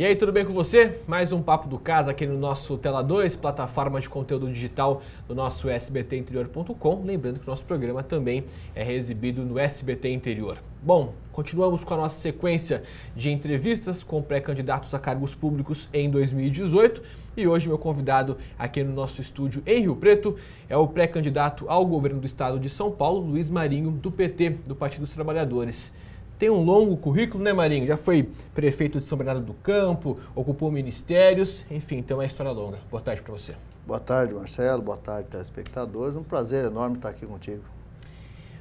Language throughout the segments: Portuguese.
E aí, tudo bem com você? Mais um Papo do Casa aqui no nosso Tela 2, plataforma de conteúdo digital do nosso sbtinterior.com. Lembrando que o nosso programa também é exibido no SBT Interior. Bom, continuamos com a nossa sequência de entrevistas com pré-candidatos a cargos públicos em 2018 e hoje meu convidado aqui no nosso estúdio em Rio Preto é o pré-candidato ao governo do estado de São Paulo, Luiz Marinho, do PT, do Partido dos Trabalhadores tem um longo currículo, né, Marinho? Já foi prefeito de São Bernardo do Campo, ocupou ministérios, enfim, então é história longa. Boa tarde para você. Boa tarde, Marcelo. Boa tarde, telespectadores. Um prazer enorme estar aqui contigo.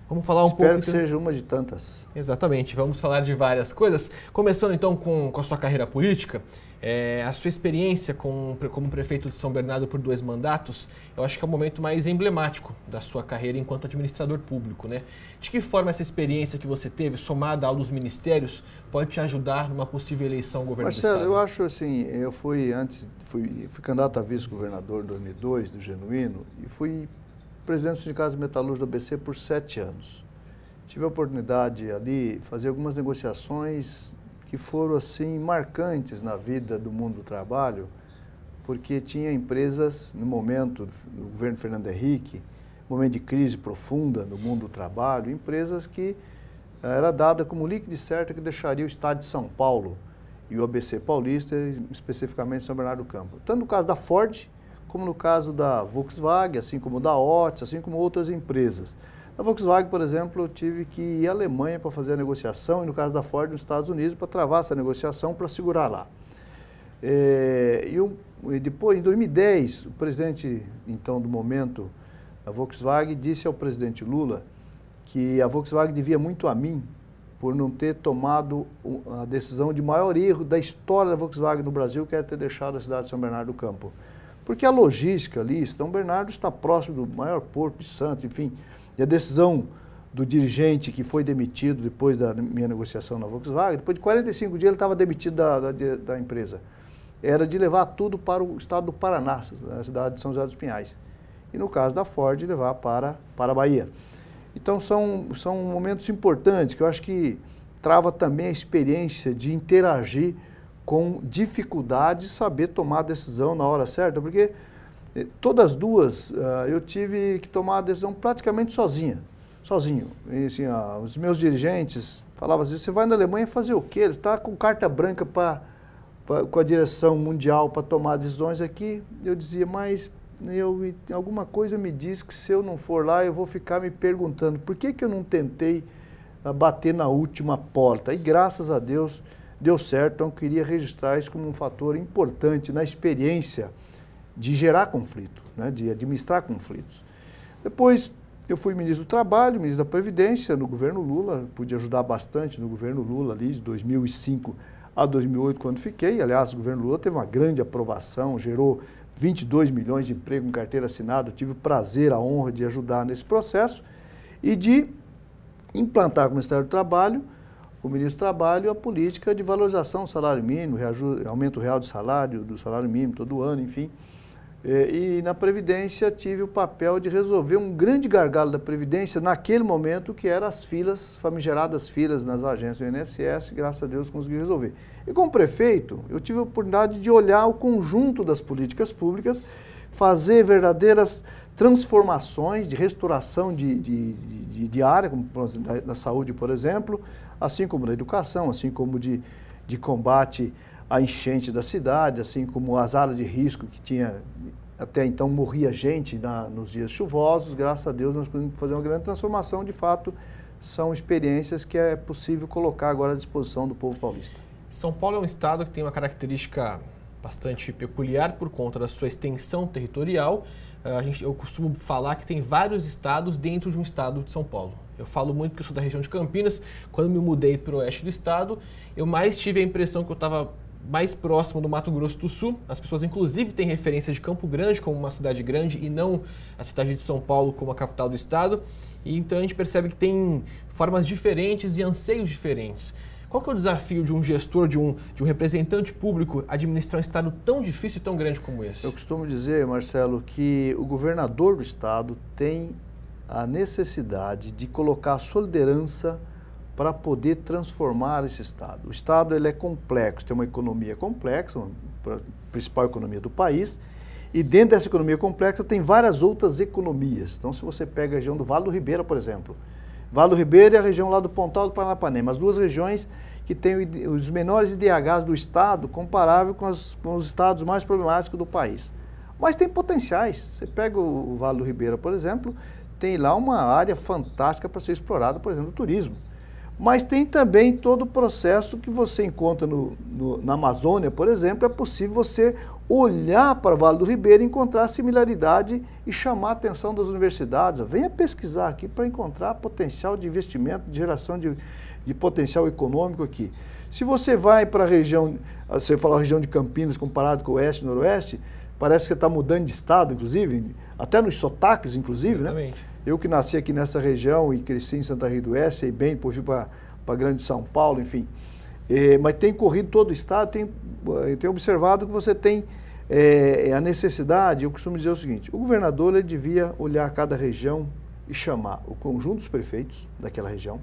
Vamos falar um Espero pouco. Espero que então seja uma de tantas. Exatamente, vamos falar de várias coisas. Começando então com, com a sua carreira política, é, a sua experiência com, como prefeito de São Bernardo por dois mandatos, eu acho que é o momento mais emblemático da sua carreira enquanto administrador público, né? De que forma essa experiência que você teve, somada ao dos ministérios, pode te ajudar numa possível eleição governamental? Marcelo, eu acho assim, eu fui antes, fui, fui candidato a vice-governador em 2002, do Genuíno, e fui presidente do Sindicato dos Metalúrgicos do ABC por sete anos. Tive a oportunidade ali de fazer algumas negociações que foram assim marcantes na vida do mundo do trabalho, porque tinha empresas no momento do governo Fernando Henrique, momento de crise profunda no mundo do trabalho, empresas que eh, era dada como líquido certo que deixaria o estado de São Paulo e o ABC Paulista, especificamente São Bernardo do Campo. Tanto no caso da Ford, como no caso da Volkswagen, assim como da Otis, assim como outras empresas. Na Volkswagen, por exemplo, eu tive que ir à Alemanha para fazer a negociação e no caso da Ford, nos Estados Unidos, para travar essa negociação, para segurar lá. É, e, e depois, em 2010, o presidente, então, do momento, da Volkswagen disse ao presidente Lula que a Volkswagen devia muito a mim por não ter tomado a decisão de maior erro da história da Volkswagen no Brasil, que era é ter deixado a cidade de São Bernardo do Campo. Porque a logística ali, São Bernardo está próximo do maior porto de Santos, enfim, e a decisão do dirigente que foi demitido depois da minha negociação na Volkswagen, depois de 45 dias ele estava demitido da, da, da, empresa. Era de levar tudo para o estado do Paraná, na cidade de São José dos Pinhais. E no caso da Ford, levar para, para a Bahia. Então são, são momentos importantes que eu acho que trava também a experiência de interagir com dificuldade saber tomar a decisão na hora certa, porque eh, todas duas ah, eu tive que tomar a decisão praticamente sozinha, sozinho. E, assim, ah, os meus dirigentes falavam assim, você vai na Alemanha fazer o quê? Ele está com carta branca para com a direção mundial para tomar decisões aqui, eu dizia, mas eu, alguma coisa me diz que se eu não for lá, eu vou ficar me perguntando por que, que eu não tentei ah, bater na última porta. E graças a Deus, deu certo, então queria registrar isso como um fator importante na experiência de gerar conflito, né, de administrar conflitos. Depois eu fui ministro do Trabalho, ministro da Previdência no governo Lula, pude ajudar bastante no governo Lula ali de 2005 a 2008 quando fiquei. Aliás, o governo Lula teve uma grande aprovação, gerou 22 milhões de emprego em carteira assinada. tive o prazer, a honra de ajudar nesse processo e de implantar com o Ministério do Trabalho o ministro do Trabalho a política de valorização do salário mínimo, aumento real do salário, do salário mínimo todo ano, enfim. E, eh, e na Previdência tive o papel de resolver um grande gargalo da Previdência naquele momento, que eram as filas, famigeradas filas nas agências do INSS, graças a Deus consegui resolver. E como prefeito, eu tive a oportunidade de olhar o conjunto das políticas públicas, fazer verdadeiras transformações de restauração de, de, de, de área, como da, da, saúde, por exemplo, assim como da educação, assim como de, de combate à enchente da cidade, assim como as áreas de risco que tinha até então morria gente na, nos dias chuvosos, graças a Deus nós conseguimos fazer uma grande transformação, de fato, são experiências que é possível colocar agora à disposição do povo paulista. São Paulo é um estado que tem uma característica bastante peculiar por conta da sua extensão territorial. Ah, a gente, eu costumo falar que tem vários estados dentro de um estado de São Paulo. Eu falo muito que eu sou da região de Campinas. Quando me mudei para o oeste do estado, eu mais tive a impressão que eu estava mais próximo do Mato Grosso do Sul. As pessoas, inclusive, têm referência de Campo Grande como uma cidade grande e não a cidade de São Paulo como a capital do estado. E então a gente percebe que tem formas diferentes e anseios diferentes. Qual que é o desafio de um gestor, de um, de um representante público, administrar um Estado tão difícil e tão grande como esse? Eu costumo dizer, Marcelo, que o governador do Estado tem a necessidade de colocar a sua liderança para poder transformar esse Estado. O Estado ele é complexo, tem uma economia complexa, a principal economia do país, e dentro dessa economia complexa tem várias outras economias. Então, se você pega a região do Vale do Ribeira, por exemplo, Vale do Ribeiro e a região lá do Pontal do Paranapanema, as duas regiões que têm os menores IDHs do estado, comparável com, as, com os estados mais problemáticos do país. Mas tem potenciais. Você pega o Vale do Ribeiro, por exemplo, tem lá uma área fantástica para ser explorada, por exemplo, o turismo. Mas tem também todo o processo que você encontra no, no, na Amazônia, por exemplo, é possível você olhar para o Vale do Ribeiro, encontrar similaridade e chamar a atenção das universidades. Venha pesquisar aqui para encontrar potencial de investimento, de geração de, de potencial econômico aqui. Se você vai para a região, ah, você fala região de Campinas comparado com o Oeste e Noroeste, parece que está mudando de estado, inclusive, até nos sotaques, inclusive, né? Eu que nasci aqui nessa região e cresci em Santa Rita do Oeste, sei bem, depois fui para Grande São Paulo, enfim. É, mas tem corrido todo o Estado, tem, tem eh, tenho observado que você tem é, a necessidade, eu costumo dizer o seguinte, o governador ele devia olhar cada região e chamar o conjunto dos prefeitos daquela região,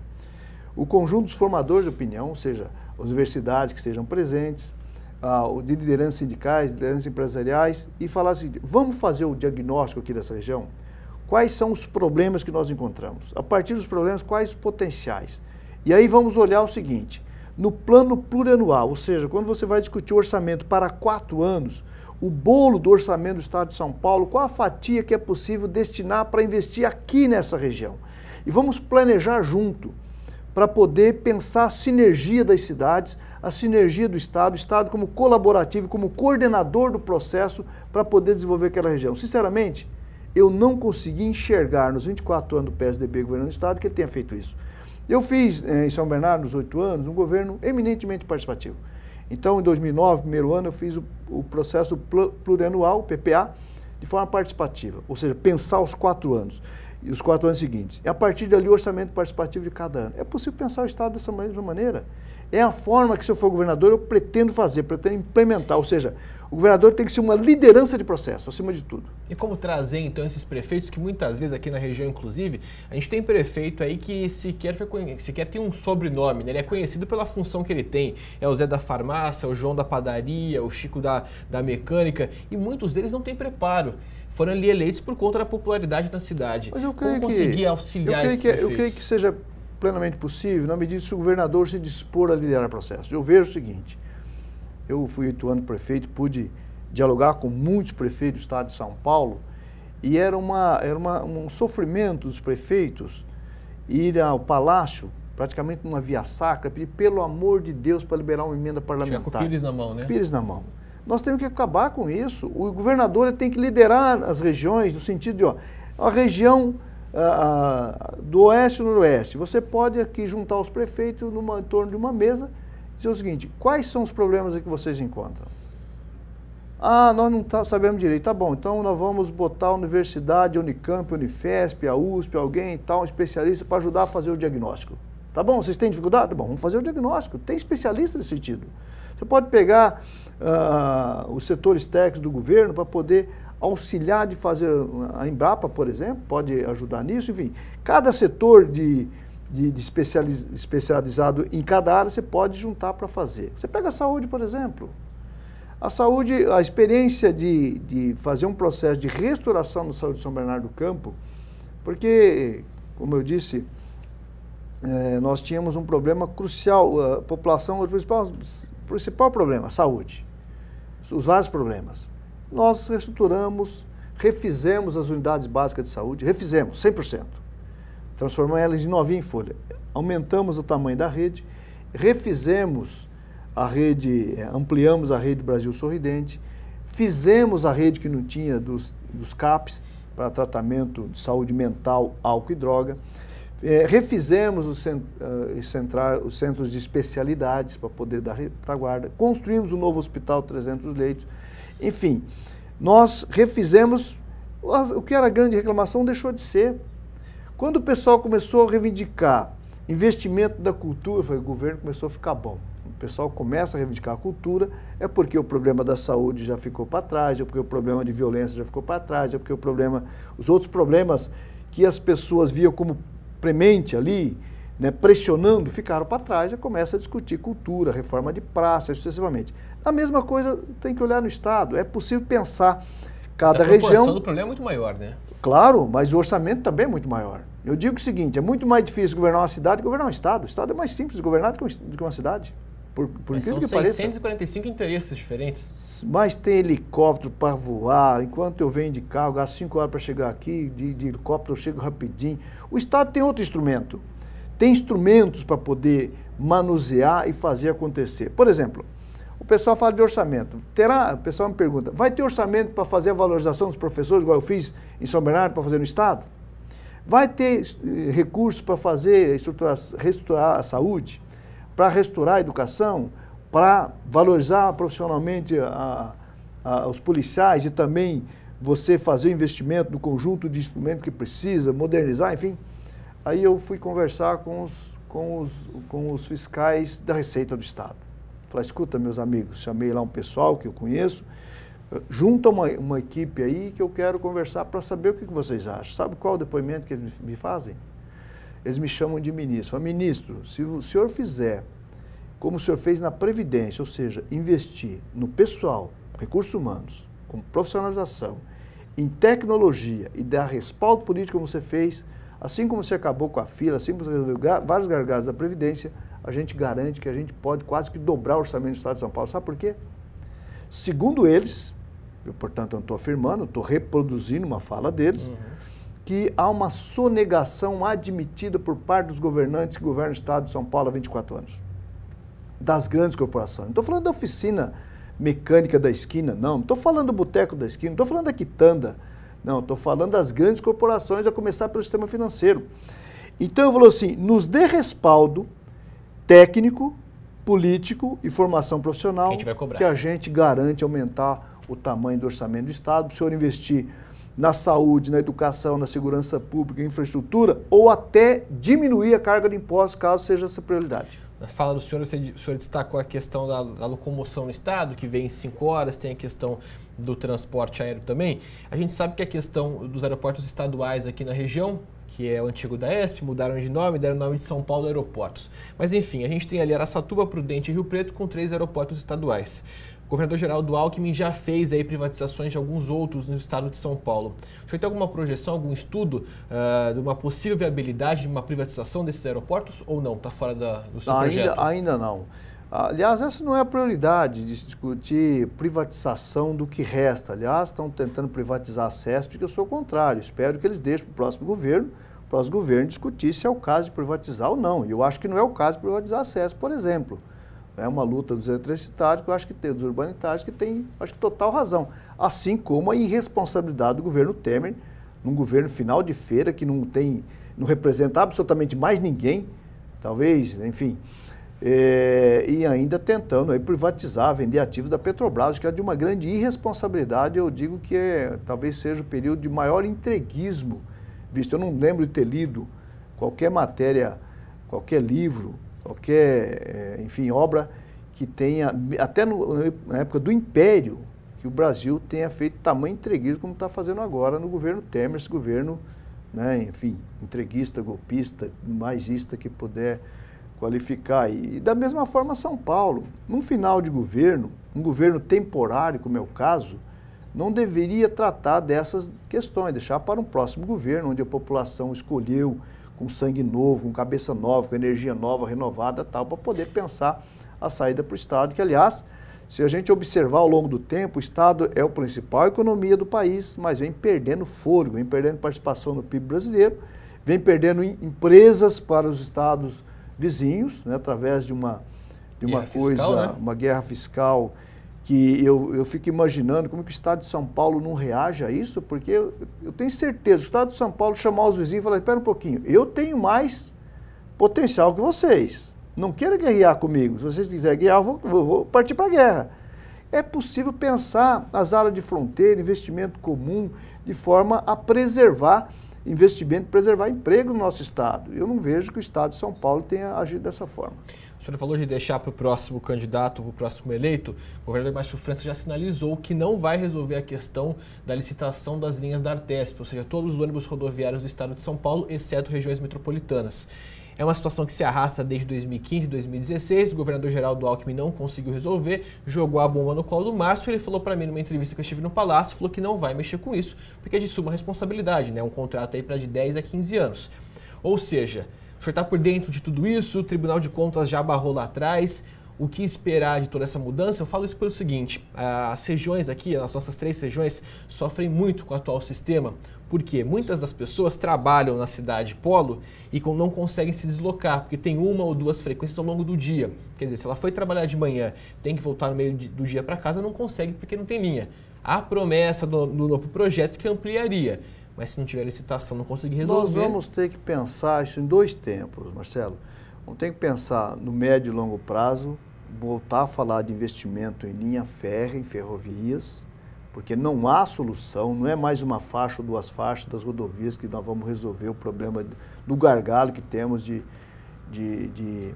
o conjunto dos formadores de opinião, ou seja, universidades que estejam presentes, ah, de lideranças sindicais, lideranças empresariais, e falar assim, vamos fazer o diagnóstico aqui dessa região? Quais são os problemas que nós encontramos? A partir dos problemas, quais os potenciais? E aí vamos olhar o seguinte: no plano plurianual, ou seja, quando você vai discutir o orçamento para quatro anos, o bolo do orçamento do Estado de São Paulo, qual a fatia que é possível destinar para investir aqui nessa região? E vamos planejar junto para poder pensar a sinergia das cidades, a sinergia do Estado, o Estado como colaborativo, como coordenador do processo para poder desenvolver aquela região. Sinceramente, eu não consegui enxergar nos 24 anos do PSDB governando o Estado que ele tenha feito isso. Eu fiz eh, em São Bernardo, nos oito anos, um governo eminentemente participativo. Então, em 2009, primeiro ano, eu fiz o, o processo plurianual, PPA, de forma participativa, ou seja, pensar os quatro anos e os quatro anos seguintes. E a partir dali, o orçamento participativo de cada ano. É possível pensar o Estado dessa mesma maneira. É a forma que, se eu for governador, eu pretendo fazer, pretendo implementar, ou seja, o governador tem que ser uma liderança de processo, acima de tudo. E como trazer então esses prefeitos que muitas vezes aqui na região, inclusive, a gente tem prefeito aí que sequer, foi conhe... sequer tem um sobrenome, né? Ele é conhecido pela função que ele tem. É o Zé da farmácia, é o João da padaria, o Chico da, da mecânica, e muitos deles não têm preparo foram ali eleitos por conta da popularidade da cidade. Mas eu creio Como conseguir que, auxiliar eu creio, que, eu creio que seja plenamente possível, na medida que o governador se dispor a liderar o processo. Eu vejo o seguinte, eu fui oito anos prefeito, pude dialogar com muitos prefeitos do estado de São Paulo e era, uma, era uma, um sofrimento dos prefeitos ir ao palácio, praticamente numa via sacra, pedir pelo amor de Deus para liberar uma emenda parlamentar. Tinha com pires na mão, né? Pires na mão. Nós temos que acabar com isso. O governador tem que liderar as regiões no sentido de, ó, a região ah, ah, do oeste e noroeste, você pode aqui juntar os prefeitos numa, em torno de uma mesa dizer o seguinte: quais são os problemas que vocês encontram? Ah, nós não tá, sabemos direito. Tá bom, então nós vamos botar a universidade, a Unicamp, a Unifesp, a USP, alguém e tal, um especialista para ajudar a fazer o diagnóstico. Tá bom, vocês têm dificuldade? Tá bom, vamos fazer o diagnóstico. Tem especialista nesse sentido. Você pode pegar uh, os setores técnicos do governo para poder auxiliar de fazer a Embrapa, por exemplo, pode ajudar nisso. Enfim, cada setor de de, de especializ, especializado em cada área, você pode juntar para fazer. Você pega a saúde, por exemplo. A saúde, a experiência de, de fazer um processo de restauração no Saúde de São Bernardo do Campo, porque, como eu disse, é, nós tínhamos um problema crucial, a população, o principal, principal problema, a saúde, os vários problemas. Nós reestruturamos, refizemos as unidades básicas de saúde, refizemos 100% transformamos elas de novinha em folha. Aumentamos o tamanho da rede, refizemos a rede, é, ampliamos a rede Brasil Sorridente, fizemos a rede que não tinha dos, dos CAPs para tratamento de saúde mental, álcool e droga, é, refizemos os, cent, uh, os centros de especialidades para poder dar retaguarda, construímos um novo hospital, 300 leitos, enfim, nós refizemos o que era grande reclamação deixou de ser. Quando o pessoal começou a reivindicar investimento da cultura, foi, o governo começou a ficar bom. O pessoal começa a reivindicar a cultura, é porque o problema da saúde já ficou para trás, é porque o problema de violência já ficou para trás, é porque o problema, os outros problemas que as pessoas viam como premente ali, né, pressionando, ficaram para trás e começa a discutir cultura, reforma de praça, sucessivamente. A mesma coisa tem que olhar no Estado. É possível pensar Cada a região. do problema é muito maior, né? Claro, mas o orçamento também é muito maior. Eu digo o seguinte: é muito mais difícil governar uma cidade do que governar um estado. O estado é mais simples governar do que uma cidade. Por, por incrível que pareça. São 645 interesses diferentes. Mas tem helicóptero para voar. Enquanto eu venho de carro, gasto 5 horas para chegar aqui, de, de helicóptero eu chego rapidinho. O Estado tem outro instrumento. Tem instrumentos para poder manusear e fazer acontecer. Por exemplo, o pessoal fala de orçamento. Terá, o pessoal me pergunta, vai ter orçamento para fazer a valorização dos professores, igual eu fiz em São Bernardo, para fazer no Estado? Vai ter eh, recursos para fazer, reestruturar a saúde, para restaurar a educação, para valorizar profissionalmente a, a, os policiais e também você fazer o investimento no conjunto de instrumentos que precisa, modernizar, enfim. Aí eu fui conversar com os, com os, com os fiscais da Receita do Estado. Falar, escuta, meus amigos, chamei lá um pessoal que eu conheço, eh, junta uma, uma equipe aí que eu quero conversar para saber o que, que, vocês acham. Sabe qual o depoimento que eles me, me fazem? Eles me chamam de ministro. ministro, se o senhor fizer como o senhor fez na Previdência, ou seja, investir no pessoal, recursos humanos, com profissionalização, em tecnologia e dar respaldo político como você fez, assim como você acabou com a fila, assim como você resolveu vários gargalos da Previdência, a gente garante que a gente pode quase que dobrar o orçamento do Estado de São Paulo. Sabe por quê? Segundo eles, eu, portanto, eu não estou afirmando, estou reproduzindo uma fala deles, uhum. que há uma sonegação admitida por parte dos governantes que governam o Estado de São Paulo há 24 anos, das grandes corporações. Não estou falando da oficina mecânica da esquina, não. Não estou falando do boteco da esquina, não estou falando da quitanda, não. Estou falando das grandes corporações, a começar pelo sistema financeiro. Então, eu falou assim, nos dê respaldo técnico, político e formação profissional que a, que a gente garante aumentar o tamanho do orçamento do Estado. Para o senhor investir na saúde, na educação, na segurança pública, infraestrutura, ou até diminuir a carga de impostos, caso seja essa prioridade. Na fala do senhor, o senhor destacou a questão da, da locomoção no Estado, que vem em cinco horas, tem a questão do transporte aéreo também. A gente sabe que a questão dos aeroportos estaduais aqui na região que é o antigo da ESP, mudaram de nome, deram o nome de São Paulo Aeroportos. Mas enfim, a gente tem ali Aracatuba, Prudente e Rio Preto com três aeroportos estaduais. O governador Geraldo Alckmin já fez aí privatizações de alguns outros no estado de São Paulo. O senhor tem alguma projeção, algum estudo uh, de uma possível viabilidade de uma privatização desses aeroportos ou não? Está fora da, do seu ainda, projeto? Ainda não. Aliás, essa não é a prioridade de se discutir privatização do que resta. Aliás, estão tentando privatizar a SESP, que eu sou contrário. Espero que eles deixem para o próximo governo para os governos discutir se é o caso de privatizar ou não. E eu acho que não é o caso de privatizar acesso, por exemplo. É uma luta dos eletricitários, que eu acho que tem, dos urbanitários, que tem, acho que total razão. Assim como a irresponsabilidade do governo Temer, num governo final de feira que não tem, não representa absolutamente mais ninguém, talvez, enfim, é, e ainda tentando aí, privatizar, vender ativos da Petrobras, acho que é de uma grande irresponsabilidade, eu digo que é, talvez seja o período de maior entreguismo visto. Eu não lembro de ter lido qualquer matéria, qualquer livro, qualquer, eh, enfim, obra que tenha, até no, na época do Império, que o Brasil tenha feito tamanho entreguismo como está fazendo agora no governo Temer, esse governo, né, enfim, entreguista, golpista, maisista que puder qualificar. E, e da mesma forma São Paulo, num final de governo, um governo temporário, como é o caso, não deveria tratar dessas questões, deixar para um próximo governo, onde a população escolheu com sangue novo, com cabeça nova, com energia nova, renovada tal, para poder pensar a saída para o Estado, que, aliás, se a gente observar ao longo do tempo, o Estado é a principal economia do país, mas vem perdendo fôlego, vem perdendo participação no PIB brasileiro, vem perdendo empresas para os estados vizinhos, né, através de uma, de uma coisa, fiscal, né? uma guerra fiscal que eu, eu fico imaginando como que o Estado de São Paulo não reage a isso, porque eu, eu tenho certeza, o Estado de São Paulo chamar os vizinhos e falar, espera um pouquinho, eu tenho mais potencial que vocês, não queira guerrear comigo, se vocês quiserem guerrear, eu vou, eu vou partir para a guerra. É possível pensar as áreas de fronteira, investimento comum, de forma a preservar investimento, preservar emprego no nosso Estado. Eu não vejo que o Estado de São Paulo tenha agido dessa forma. O senhor falou de deixar para o próximo candidato, para o próximo eleito. O governador Márcio França já sinalizou que não vai resolver a questão da licitação das linhas da Artesp, ou seja, todos os ônibus rodoviários do estado de São Paulo, exceto regiões metropolitanas. É uma situação que se arrasta desde 2015 e 2016. O governador Geraldo Alckmin não conseguiu resolver, jogou a bomba no colo do Márcio. Ele falou para mim numa entrevista que eu estive no Palácio, falou que não vai mexer com isso, porque é de suma responsabilidade, né? Um contrato aí para de 10 a 15 anos. Ou seja, o senhor está por dentro de tudo isso, o Tribunal de Contas já barrou lá atrás. O que esperar de toda essa mudança? Eu falo isso pelo seguinte: as regiões aqui, as nossas três regiões, sofrem muito com o atual sistema, porque muitas das pessoas trabalham na cidade polo e não conseguem se deslocar, porque tem uma ou duas frequências ao longo do dia. Quer dizer, se ela foi trabalhar de manhã, tem que voltar no meio do dia para casa, não consegue porque não tem linha. A promessa do, do novo projeto que ampliaria mas se não tiver licitação, não conseguir resolver. Nós vamos ter que pensar isso em dois tempos, Marcelo. Vamos ter que pensar no médio e longo prazo, voltar a falar de investimento em linha férrea, em ferrovias, porque não há solução, não é mais uma faixa ou duas faixas das rodovias que nós vamos resolver o problema do gargalo que temos de, de, de,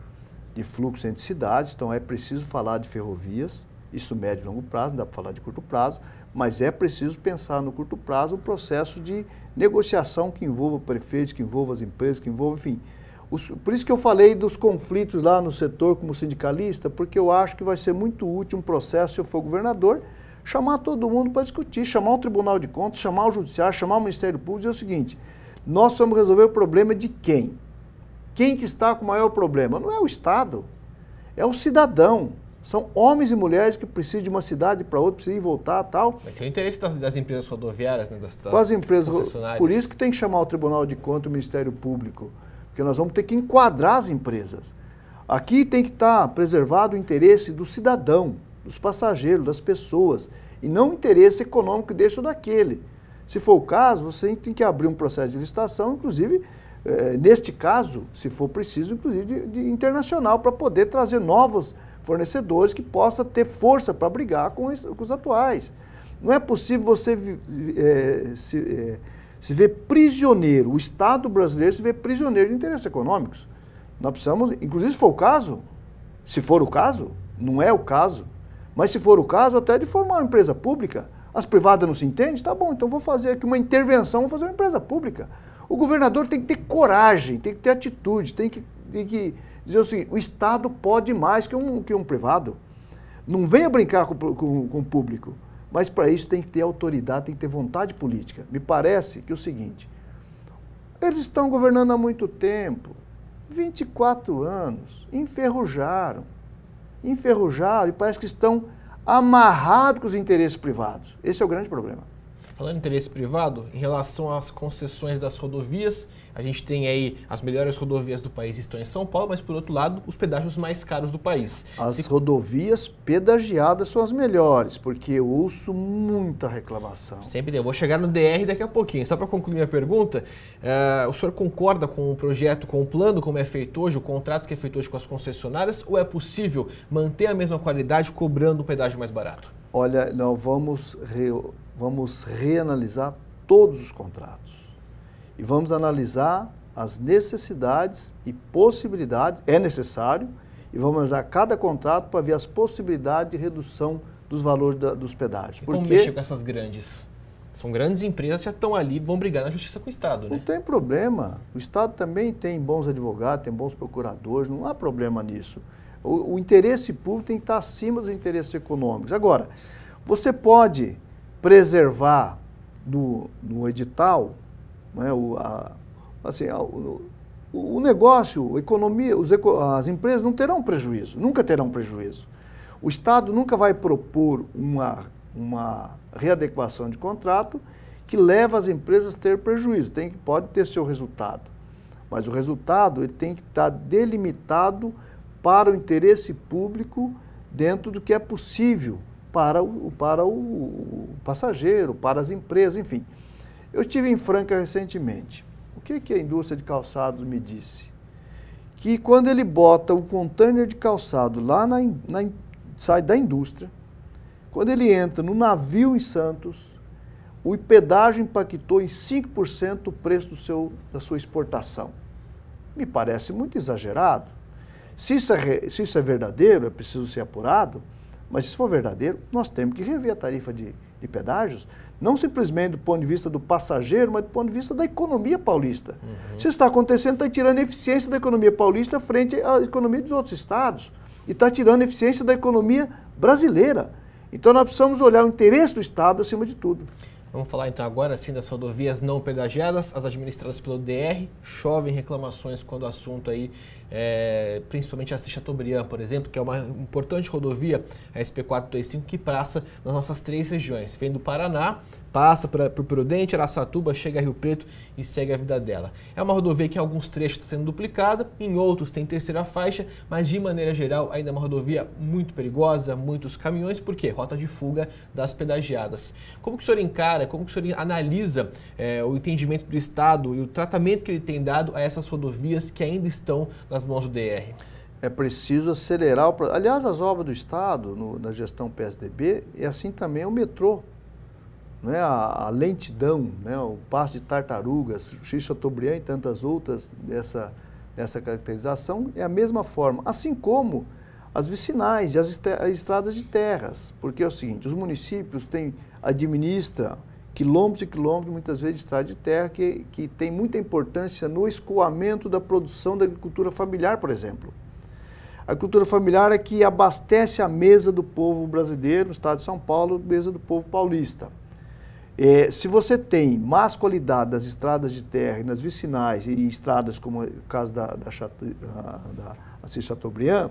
de fluxo entre cidades. Então é preciso falar de ferrovias, isso médio e longo prazo, não dá para falar de curto prazo mas é preciso pensar no curto prazo o processo de negociação que envolva o prefeito, que envolva as empresas, que envolva, enfim. Os, por isso que eu falei dos conflitos lá no setor como sindicalista, porque eu acho que vai ser muito útil um processo, se eu for governador, chamar todo mundo para discutir, chamar o Tribunal de Contas, chamar o Judiciário, chamar o Ministério Público e dizer o seguinte, nós vamos resolver o problema de quem? Quem que está com o maior problema? Não é o Estado, é o cidadão. São homens e mulheres que precisam de uma cidade para outra, precisam ir voltar tal. Mas tem o interesse das, das empresas rodoviárias, né? das, das, das empresas Por isso que tem que chamar o Tribunal de Contas e o Ministério Público, porque nós vamos ter que enquadrar as empresas. Aqui tem que estar tá preservado o interesse do cidadão, dos passageiros, das pessoas, e não o interesse econômico desse ou daquele. Se for o caso, você tem que abrir um processo de licitação, inclusive eh, neste caso, se for preciso, inclusive de, de internacional, para poder trazer novos fornecedores que possa ter força para brigar com, com, os atuais. Não é possível você é, se, é, se ver prisioneiro, o Estado brasileiro se ver prisioneiro de interesses econômicos. Nós precisamos, inclusive se for o caso, se for o caso, não é o caso, mas se for o caso, até de formar uma empresa pública. As privadas não se entendem? Tá bom, então vou fazer aqui uma intervenção, vou fazer uma empresa pública. O governador tem que ter coragem, tem que ter atitude, tem que, tem que dizer o seguinte: o Estado pode mais que um, que um privado. Não venha brincar com, com, com o público, mas para isso tem que ter autoridade, tem que ter vontade política. Me parece que é o seguinte: eles estão governando há muito tempo 24 anos enferrujaram. Enferrujaram e parece que estão amarrados com os interesses privados. Esse é o grande problema. Falando em interesse privado, em relação às concessões das rodovias, a gente tem aí as melhores rodovias do país estão em São Paulo, mas por outro lado, os pedágios mais caros do país. As Se... rodovias pedagiadas são as melhores, porque eu ouço muita reclamação. Sempre tem. Eu vou chegar no DR daqui a pouquinho. Só para concluir minha pergunta, uh, o senhor concorda com o projeto, com o plano como é feito hoje, o contrato que é feito hoje com as concessionárias, ou é possível manter a mesma qualidade cobrando um pedágio mais barato? olha, nós vamos, re, vamos reanalisar todos os contratos e vamos analisar as necessidades e possibilidades, é necessário, e vamos analisar cada contrato para ver as possibilidades de redução dos valores da, dos pedágios. E Porque, como mexer com essas grandes? São grandes empresas, já estão ali, vão brigar na justiça com o Estado, né? Não tem problema. O Estado também tem bons advogados, tem bons procuradores, não há problema nisso. O, o interesse público tem que estar acima dos interesses econômicos. Agora, você pode preservar no, no edital né, o, a, assim, a, o, o, negócio, a economia, os, as empresas não terão prejuízo, nunca terão prejuízo. O Estado nunca vai propor uma, uma readequação de contrato que leva as empresas a ter prejuízo. Tem, pode ter seu resultado, mas o resultado ele tem que estar delimitado para o interesse público dentro do que é possível para o, para o passageiro, para as empresas, enfim. Eu estive em Franca recentemente. O que, que a indústria de calçados me disse? Que quando ele bota um contêiner de calçado lá na, na sai da indústria, quando ele entra no navio em Santos, o pedágio impactou em 5% o preço do seu, da sua exportação. Me parece muito exagerado. Se isso, é, se isso é verdadeiro, é preciso ser apurado, mas se for verdadeiro, nós temos que rever a tarifa de, de pedágios, não simplesmente do ponto de vista do passageiro, mas do ponto de vista da economia paulista. Uhum. Se está acontecendo, está tirando eficiência da economia paulista frente à economia dos outros estados. E está tirando eficiência da economia brasileira. Então nós precisamos olhar o interesse do Estado acima de tudo. Vamos falar então agora sim das rodovias não pedagiadas, as administradas pelo DR. Chovem reclamações quando o assunto aí, é, principalmente a Chateaubriand, por exemplo, que é uma importante rodovia, a SP425, que passa nas nossas três regiões. Vem do Paraná, passa pra, por Prudente, Araçatuba, chega a Rio Preto e segue a vida dela. É uma rodovia que em alguns trechos está sendo duplicada, em outros tem terceira faixa, mas de maneira geral ainda é uma rodovia muito perigosa, muitos caminhões, porque rota de fuga das pedagiadas. Como que o senhor encara, como que o senhor analisa é, o entendimento do Estado e o tratamento que ele tem dado a essas rodovias que ainda estão nas mãos do DR? é preciso acelerar o Aliás, as obras do Estado, no, na gestão PSDB, e assim também o metrô né, a, a, lentidão, né, o passo de tartarugas, X. Chateaubriand e tantas outras dessa, dessa caracterização, é a mesma forma. Assim como as vicinais e as estradas de terras, porque é o seguinte, os municípios têm, administra quilômetros e quilômetros, muitas vezes, de estrada de terra, que, que tem muita importância no escoamento da produção da agricultura familiar, por exemplo. A agricultura familiar é que abastece a mesa do povo brasileiro, no estado de São Paulo, mesa do povo paulista. É, se você tem más qualidade das estradas de terra e nas vicinais, e estradas como é o caso da, da, da, ah, da Assis Chateaubriand,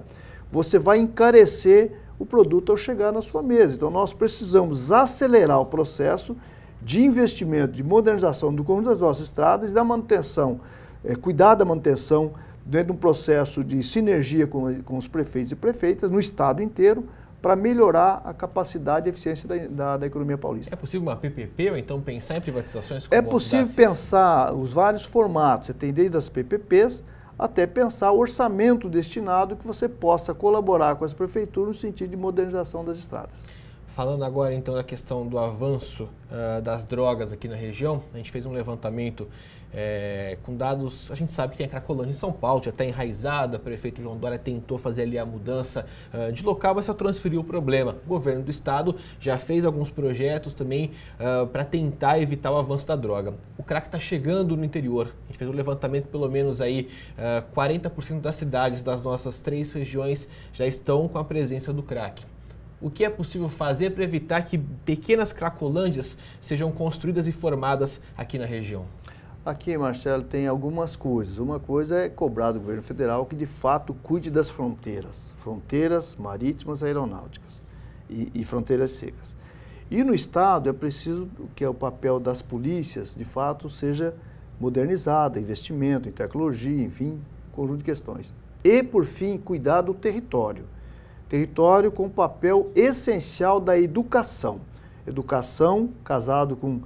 você vai encarecer o produto ao chegar na sua mesa. Então, nós precisamos acelerar o processo de investimento, de modernização do conjunto das nossas estradas e da manutenção, é, cuidar da manutenção dentro de um processo de sinergia com, com os prefeitos e prefeitas no estado inteiro, para melhorar a capacidade e eficiência da, da, da, economia paulista. É possível uma PPP ou então pensar em privatizações? Como é possível pensar os vários formatos. Você tem desde as PPPs até pensar o orçamento destinado que você possa colaborar com as prefeituras no sentido de modernização das estradas. Falando agora então da questão do avanço uh, das drogas aqui na região, a gente fez um levantamento é, com dados, a gente sabe que tem é a Cracolândia em São Paulo, já está enraizada, o prefeito João Dória tentou fazer ali a mudança uh, de local, mas só transferiu o problema. O governo do estado já fez alguns projetos também uh, ah, para tentar evitar o avanço da droga. O crack está chegando no interior, a gente fez um levantamento pelo menos aí, uh, ah, 40% das cidades das nossas três regiões já estão com a presença do crack o que é possível fazer para evitar que pequenas cracolândias sejam construídas e formadas aqui na região? Aqui, Marcelo, tem algumas coisas. Uma coisa é cobrar do governo federal que, de fato, cuide das fronteiras, fronteiras marítimas aeronáuticas e, e fronteiras secas. E no Estado é preciso que é o papel das polícias, de fato, seja modernizada, investimento em tecnologia, enfim, conjunto de questões. E, por fim, cuidar do território. Território com o papel essencial da educação. Educação casado com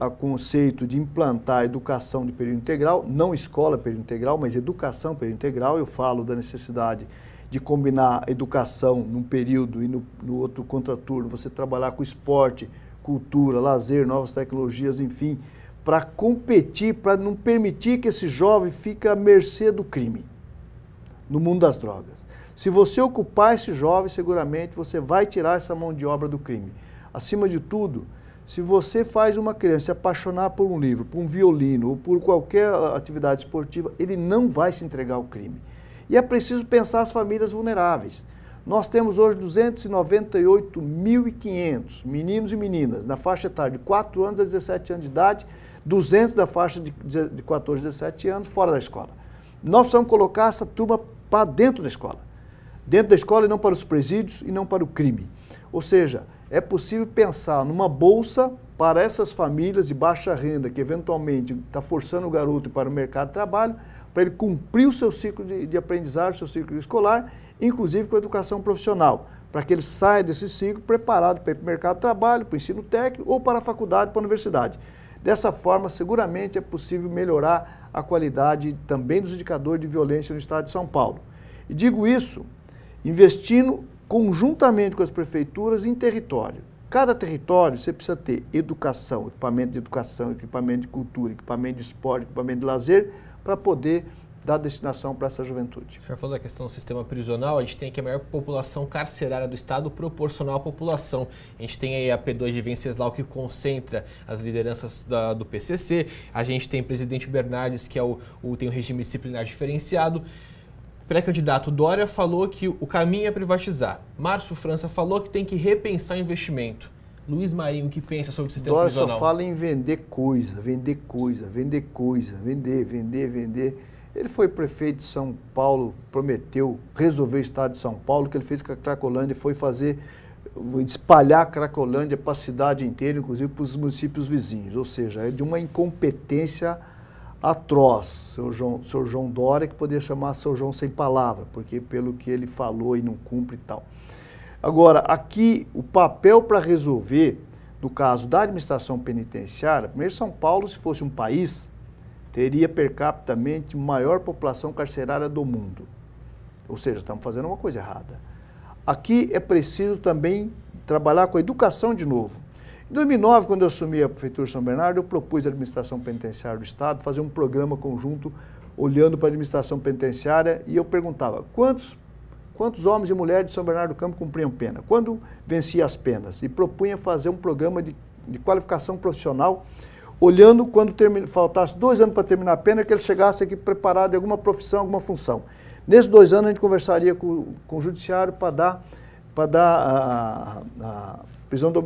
a conceito de implantar educação de período integral, não escola período integral, mas educação período integral. Eu falo da necessidade de combinar educação num período e no, no outro contraturno, você trabalhar com esporte, cultura, lazer, novas tecnologias, enfim, para competir, para não permitir que esse jovem fique à mercê do crime, no mundo das drogas. Se você ocupar esse jovem, seguramente você vai tirar essa mão de obra do crime. Acima de tudo, se você faz uma criança se apaixonar por um livro, por um violino ou por qualquer atividade esportiva, ele não vai se entregar ao crime. E é preciso pensar as famílias vulneráveis. Nós temos hoje 298.500 meninos e meninas na faixa etária de 4 anos a 17 anos de idade, 200 da faixa de 14 a 17 anos fora da escola. Nós precisamos colocar essa turma para dentro da escola. Dentro da escola e não para os presídios e não para o crime. Ou seja, é possível pensar numa bolsa para essas famílias de baixa renda que eventualmente está forçando o garoto para o mercado de trabalho, para ele cumprir o seu ciclo de, de aprendizagem, o seu ciclo escolar, inclusive com a educação profissional, para que ele saia desse ciclo preparado para ir para o mercado de trabalho, para o ensino técnico ou para a faculdade, para a universidade. Dessa forma, seguramente é possível melhorar a qualidade também dos indicadores de violência no estado de São Paulo. E digo isso investindo conjuntamente com as prefeituras em território. Cada território você precisa ter educação, equipamento de educação, equipamento de cultura, equipamento de esporte, equipamento de lazer, para poder dar destinação para essa juventude. O senhor falou da questão do sistema prisional, a gente tem aqui a maior população carcerária do Estado proporcional à população. A gente tem aí a P2 de Venceslau, que concentra as lideranças da, do PCC, a gente tem o presidente Bernardes, que é o, o tem o regime disciplinar diferenciado. Pré-candidato Dória falou que o caminho é privatizar. Márcio França falou que tem que repensar investimento. Luiz Marinho, o que pensa sobre o sistema Dória prisional? Dória só fala em vender coisa, vender coisa, vender coisa, vender, vender, vender. Ele foi prefeito de São Paulo, prometeu resolver o estado de São Paulo, que ele fez com a Cracolândia, foi fazer, espalhar a Cracolândia para a cidade inteira, inclusive para os municípios vizinhos. Ou seja, é de uma incompetência atroz, seu João, seu João Dória, que poderia chamar seu João sem palavra, porque pelo que ele falou e não cumpre e tal. Agora, aqui o papel para resolver, no caso da administração penitenciária, primeiro São Paulo, se fosse um país, teria per capitamente maior população carcerária do mundo. Ou seja, estamos fazendo uma coisa errada. Aqui é preciso também trabalhar com a educação de novo. Em 2009, quando eu assumi a Prefeitura de São Bernardo, eu propus à administração penitenciária do Estado fazer um programa conjunto olhando para a administração penitenciária e eu perguntava quantos, quantos homens e mulheres de São Bernardo do Campo cumpriam pena, quando vencia as penas e propunha fazer um programa de, de qualificação profissional olhando quando termine, faltasse dois anos para terminar a pena que ele chegasse aqui preparado em alguma profissão, alguma função. Nesses dois anos a gente conversaria com, com o judiciário para dar, para dar a, a, a prisão do,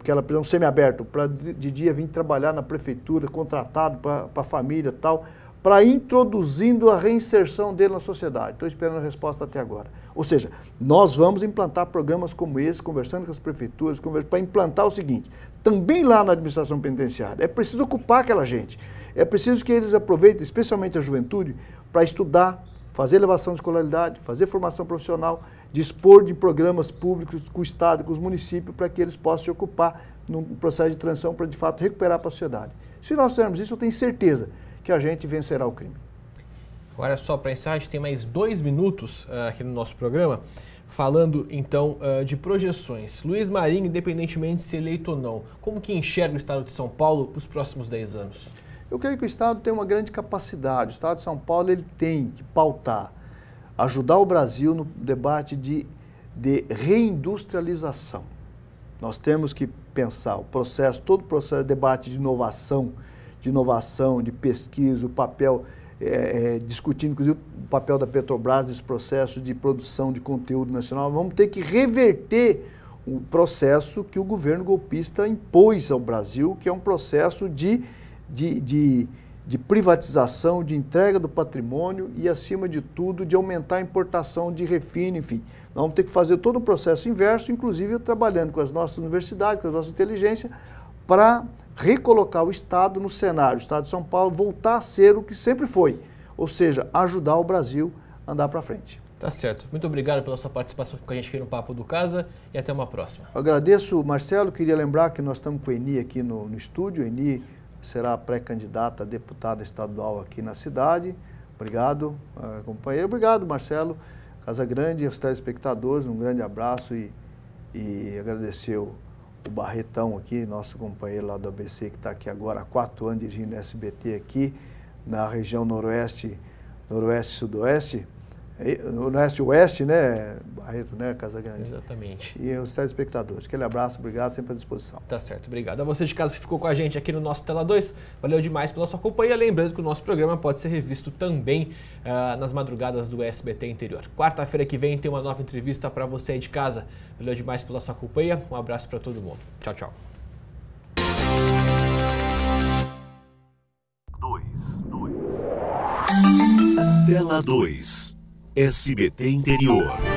aquela eh, prisão semiaberta, para de dia vir trabalhar na prefeitura, contratado para a família tal, para introduzindo a reinserção dele na sociedade. Estou esperando a resposta até agora. Ou seja, nós vamos implantar programas como esse, conversando com as prefeituras, para implantar o seguinte, também lá na administração penitenciária, é preciso ocupar aquela gente, é preciso que eles aproveitem, especialmente a juventude, para estudar, fazer elevação de escolaridade, fazer formação profissional, dispor de programas públicos com o Estado, com os municípios, para que eles possam se ocupar num processo de transição para, de fato, recuperar para a sociedade. Se nós fizermos isso, eu tenho certeza que a gente vencerá o crime. Agora, só para encerrar, a gente tem mais dois minutos uh, aqui no nosso programa, falando então uh, de projeções. Luiz Marinho, independentemente de se eleito ou não, como que enxerga o Estado de São Paulo para os próximos 10 anos? Eu creio que o Estado tem uma grande capacidade. O Estado de São Paulo ele tem que pautar, ajudar o Brasil no debate de, de reindustrialização. Nós temos que pensar o processo, todo o processo de debate de inovação, de inovação, de pesquisa, o papel, é, é, discutindo inclusive o papel da Petrobras nesse processo de produção de conteúdo nacional. Vamos ter que reverter o processo que o governo golpista impôs ao Brasil, que é um processo de de, de, de privatização, de entrega do patrimônio e, acima de tudo, de aumentar a importação de refino, enfim. Nós vamos ter que fazer todo o processo inverso, inclusive trabalhando com as nossas universidades, com a nossa inteligência, para recolocar o Estado no cenário, o Estado de São Paulo voltar a ser o que sempre foi, ou seja, ajudar o Brasil a andar para frente. Tá certo. Muito obrigado pela sua participação com a gente aqui no Papo do Casa e até uma próxima. Eu agradeço, Marcelo. Queria lembrar que nós estamos com o Eni aqui no, no estúdio. Eni será pré-candidata a deputada estadual aqui na cidade. Obrigado, eh, companheiro. Obrigado, Marcelo Casa Grande, aos telespectadores. Um grande abraço e, e agradecer o, o Barretão aqui, nosso companheiro lá do ABC, que está aqui agora há quatro anos dirigindo SBT aqui na região noroeste, noroeste e sudoeste. Oeste Oeste, né, Barreto, né, Casa Grande. Exatamente. E os telespectadores. Aquele abraço, obrigado, sempre à disposição. Tá certo, obrigado. A você de casa que ficou com a gente aqui no nosso Tela 2, valeu demais pela sua companhia. Lembrando que o nosso programa pode ser revisto também uh, nas madrugadas do SBT Interior. Quarta-feira que vem tem uma nova entrevista para você aí de casa. Valeu demais pela sua companhia, um abraço para todo mundo. Tchau, tchau. 2. Tela 2. SBT Interior.